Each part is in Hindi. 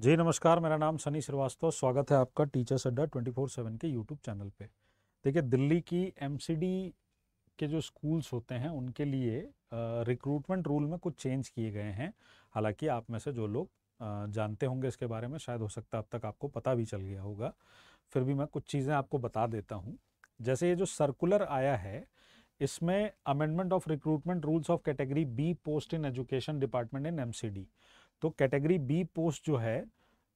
जी नमस्कार मेरा नाम सनी श्रीवास्तव स्वागत है आपका teachers Adda twenty four seven के यूट्यूब चैनल पे देखिए दिल्ली की एमसीडी के जो स्कूल्स होते हैं उनके लिए रिक्रूटमेंट रूल में कुछ चेंज किए गए हैं हालांकि आप में से जो लोग जानते होंगे इसके बारे में शायद हो सकता है अब तक आपको पता भी चल गया होगा फिर भी मैं कुछ चीज़ें आपको बता देता हूँ जैसे ये जो सर्कुलर आया है इसमें amendment of recruitment rules of category B post in education department in M तो कैटेगरी बी पोस्ट जो है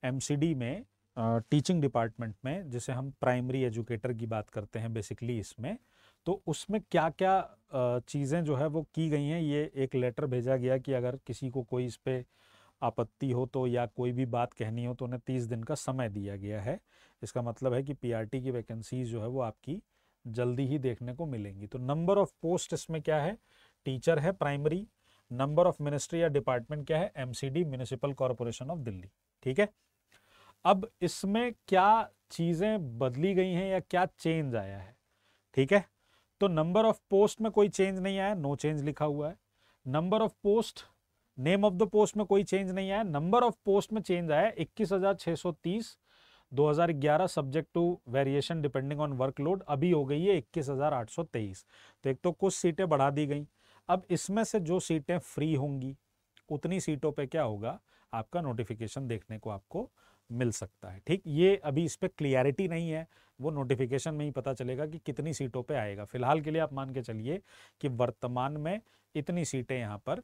एमसीडी में टीचिंग uh, डिपार्टमेंट में जिसे हम प्राइमरी एजुकेटर की बात करते हैं बेसिकली इसमें तो उसमें क्या क्या uh, चीज़ें जो है वो की गई हैं ये एक लेटर भेजा गया कि अगर किसी को कोई इस पर आपत्ति हो तो या कोई भी बात कहनी हो तो उन्हें तीस दिन का समय दिया गया है इसका मतलब है कि पीआरटी की वैकेंसीज जो है वो आपकी जल्दी ही देखने को मिलेंगी तो नंबर ऑफ पोस्ट इसमें क्या है टीचर है प्राइमरी नंबर ऑफ मिनिस्ट्री या डिपार्टमेंट क्या है MCD municipal corporation of Delhi ठीक है अब इसमें क्या चीजें बदली गई हैं या क्या चेंज आया है ठीक है तो नंबर ऑफ पोस्ट में कोई चेंज नहीं आया नो चेंज लिखा हुआ है number of post name of the post में कोई चेंज नहीं आया नंबर ऑफ पोस्ट में चेंज आया इक्कीस हजार छः सौ तीस 2011 subject to variation depending on workload अभी हो गई है 21,823 तो एक तो कुछ सीटें बढ़ा दी गई अब इसमें से जो सीटें फ्री होंगी उतनी सीटों पे क्या होगा आपका नोटिफिकेशन देखने को आपको मिल सकता है ठीक ये अभी इस पर क्लियरिटी नहीं है वो नोटिफिकेशन में ही पता चलेगा कि कितनी सीटों पे आएगा फिलहाल के लिए आप मान के चलिए कि वर्तमान में इतनी सीटें यहाँ पर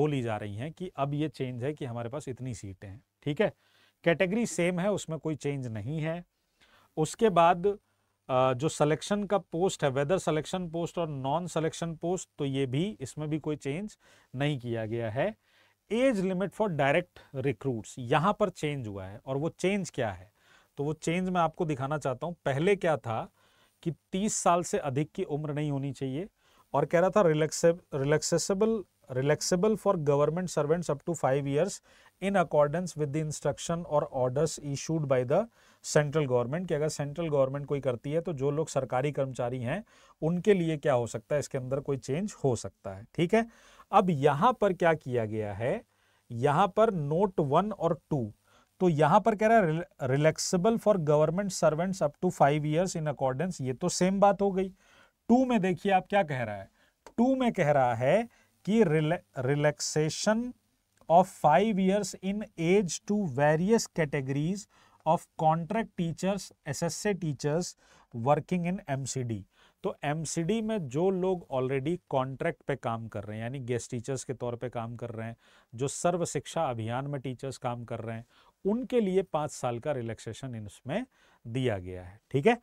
बोली जा रही हैं कि अब ये चेंज है कि हमारे पास इतनी सीटें हैं ठीक है कैटेगरी सेम है उसमें कोई चेंज नहीं है उसके बाद जो सिलेक्शन का पोस्ट है वेदर सिलेक्शन पोस्ट और नॉन सिलेक्शन पोस्ट तो ये भी इसमें भी कोई चेंज नहीं किया गया है age limit for direct recruits यहाँ पर चेंज हुआ है और वो चेंज क्या है तो वो चेंज मैं आपको दिखाना चाहता हूँ पहले क्या था कि 30 साल से अधिक की उम्र नहीं होनी चाहिए और कह रहा था relaxable relaxable for government servants up to five years in accordance with the instruction और orders issued by the central government कि अगर सेंट्रल गवर्नमेंट कोई करती है तो जो लोग सरकारी कर्मचारी हैं उनके लिए क्या हो सकता है इसके अंदर कोई चेंज हो सकता है ठीक है अब यहां पर क्या किया गया है यहां पर नोट वन और टू तो यहां पर कह रहा है relaxable for government servants up to five years in accordance ये तो सेम बात हो गई टू में देखिए आप क्या कह रहा है टू में कह रहा है कि relaxation of five years in age to various categories of contract teachers SSC teachers working in MCD तो एमसीडी में जो लोग ऑलरेडी कॉन्ट्रैक्ट पे काम कर रहे हैं यानी गेस्ट टीचर्स के तौर पे काम कर रहे हैं जो सर्व शिक्षा अभियान में टीचर्स काम कर रहे हैं उनके लिए पाँच साल का रिलैक्सेशन इसमें दिया गया है ठीक है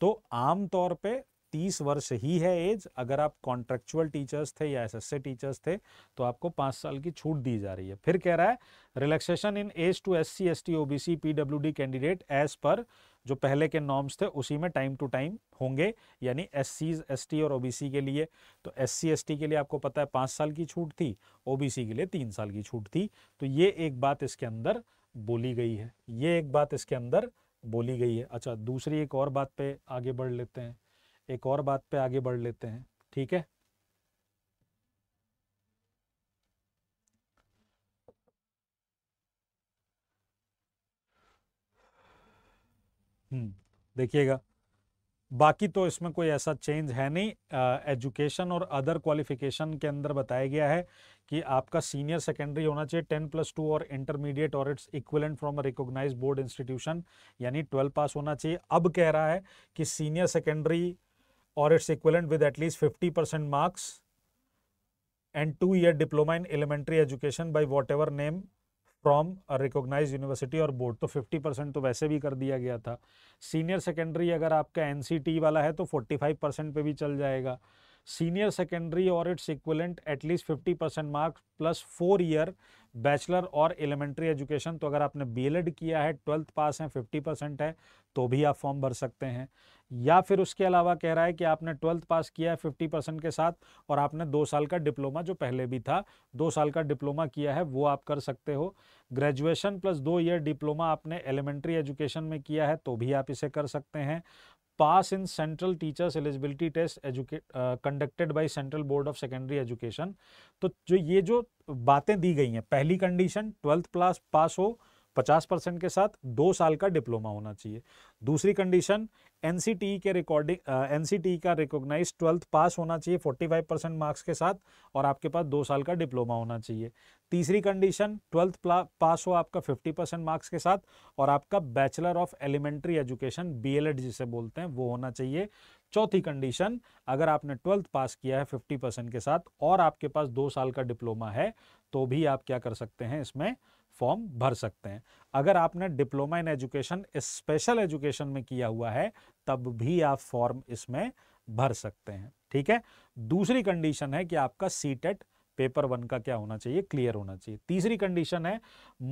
तो आम तौर पे तीस वर्ष ही है एज अगर आप कॉन्ट्रेक्चुअल टीचर्स थे या एस टीचर्स थे तो आपको पाँच साल की छूट दी जा रही है फिर कह रहा है relaxation in age to S C S T O B C P W D candidate age पर जो पहले के नॉर्म्स थे उसी में टाइम टू टाइम होंगे यानी एस सी एस टी और ओ बी सी के लिए तो एस सी एस टी के लिए आपको पता है पाँच साल की छूट थी ओ बी सी के लिए तीन साल की छूट थी तो ये एक बात इसके अंदर बोली गई है ये एक बात इसके अंदर बोली गई है अच्छा दूसरी एक और बात पे आगे बढ़ लेते हैं एक और बात पे आगे बढ़ लेते हैं ठीक है हम्म, देखिएगा बाकी तो इसमें कोई ऐसा चेंज है नहीं एजुकेशन और अदर क्वालिफिकेशन के अंदर बताया गया है कि आपका सीनियर सेकेंडरी होना चाहिए टेन प्लस टू और इंटरमीडिएट और its equivalent from a board institution यानी ट्वेल्व पास होना चाहिए अब कह रहा है कि senior secondary or its equivalent with at least 50% marks and two year diploma in elementary education by whatever name from a recognized university or board तो 50 परसेंट तो वैसे भी कर दिया गया था सीनियर सेकेंडरी अगर आपका एन वाला है तो 45 पे भी चल जाएगा सीनियर सेकेंडरी और its equivalent at least fifty percent marks plus four year bachelor और एलिमेंट्री एजुकेशन तो अगर आपने बी किया है ट्वेल्थ पास है फिफ्टी परसेंट है तो भी आप फॉर्म भर सकते हैं या फिर उसके अलावा कह रहा है कि आपने ट्वेल्थ पास किया है फिफ्टी परसेंट के साथ और आपने दो साल का डिप्लोमा जो पहले भी था दो साल का डिप्लोमा किया है वो आप कर सकते हो ग्रेजुएशन प्लस दो ईयर डिप्लोमा आपने एलिमेंट्री एजुकेशन में किया है तो भी आप इसे कर सकते हैं pass in central teachers eligibility test conducted by central board of secondary education तो जो ये जो बातें दी गई हैं पहली कंडीशन ट्वेल्थ क्लास पास हो 50 परसेंट के साथ दो साल का डिप्लोमा होना चाहिए दूसरी कंडीशन एन e के रिकॉर्डिंग एन e का रिकॉग्नाइज ट्वेल्थ पास होना चाहिए 45 परसेंट मार्क्स के साथ और आपके पास दो साल का डिप्लोमा होना चाहिए तीसरी कंडीशन ट्वेल्थ पास हो आपका 50 परसेंट मार्क्स के साथ और आपका bachelor of elementary education BElEd जिसे बोलते हैं वो होना चाहिए चौथी कंडीशन अगर आपने ट्वेल्थ पास किया है फिफ्टी परसेंट के साथ और आपके पास दो साल का डिप्लोमा है तो भी आप क्या कर सकते हैं इसमें फॉर्म भर सकते हैं अगर आपने diploma in education special education में किया हुआ है तब भी आप फॉर्म इसमें भर सकते हैं ठीक है दूसरी कंडीशन है कि आपका सी e पेपर वन का क्या होना चाहिए क्लियर होना चाहिए तीसरी कंडीशन है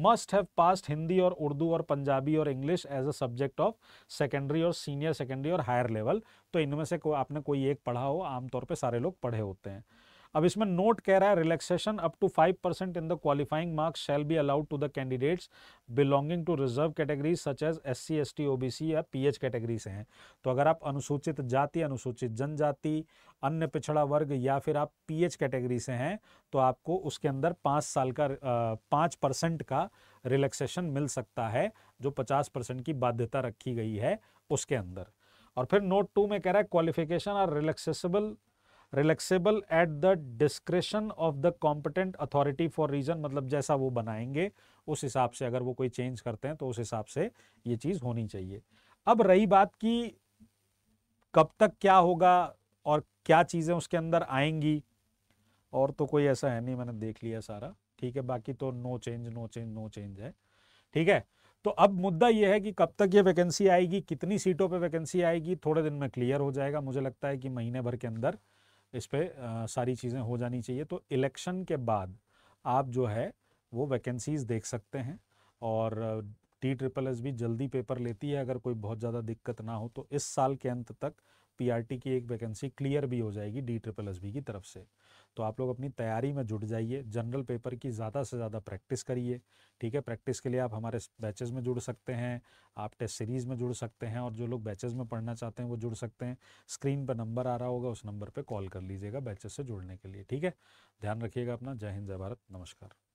मस्ट हैव पास्ट हिंदी और उर्दू और पंजाबी और English as a subject of secondary और सीनियर सेकेंडरी और हायर लेवल तो इनमें से को, आपने कोई एक पढ़ा हो आमतौर पर सारे लोग पढ़े होते हैं अब इसमें नोट कह रहा है relaxation up to five percent in the qualifying marks shall be allowed to the candidates belonging to reserve category such as S C S T O B C या पी एच कैटेगरी से हैं तो अगर आप अनुसूचित जाति अनुसूचित जनजाति अन्य पिछड़ा वर्ग या फिर आप पी एच कैटेगरी से हैं तो आपको उसके अंदर पाँच साल का पाँच परसेंट का रिलैक्सेशन मिल सकता है जो पचास परसेंट की बाध्यता रखी गई है उसके अंदर और फिर नोट टू में कह रहा है qualification are relaxable relaxable at the description of the competent authority for reason मतलब जैसा वो बनाएंगे उस हिसाब से अगर वो कोई चेंज करते हैं तो उस हिसाब से ये चीज़ होनी चाहिए अब रही बात की कब तक क्या होगा और क्या चीज़ें उसके अंदर आएंगी और तो कोई ऐसा है नहीं मैंने देख लिया सारा ठीक है बाकी तो no change no change no change है ठीक है तो अब मुद्दा यह है कि कब तक ये वैकेंसी आएगी कितनी सीटों पे वैकेंसी आएगी थोड़े दिन में क्लियर हो जाएगा मुझे लगता है कि महीने भर के अंदर इस पर सारी चीज़ें हो जानी चाहिए तो इलेक्शन के बाद आप जो है वो वैकेंसीज़ देख सकते हैं और टी ट्रिपल एस भी जल्दी पेपर लेती है अगर कोई बहुत ज़्यादा दिक्कत ना हो तो इस साल के अंत तक पीआरटी की एक वैकेंसी क्लियर भी हो जाएगी डी ट्रिपल एस बी की तरफ से तो आप लोग अपनी तैयारी में जुट जाइए जनरल पेपर की ज़्यादा से ज़्यादा प्रैक्टिस करिए ठीक है प्रैक्टिस के लिए आप हमारे बैचेज़ में जुड़ सकते हैं आप टेस्ट सीरीज़ में जुड़ सकते हैं और जो लोग बैचेज़ में पढ़ना चाहते हैं वो जुड़ सकते हैं स्क्रीन पर नंबर आ रहा होगा उस नंबर पर कॉल कर लीजिएगा बैचेज से जुड़ने के लिए ठीक है ध्यान रखिएगा अपना जय हिंद जय भारत नमस्कार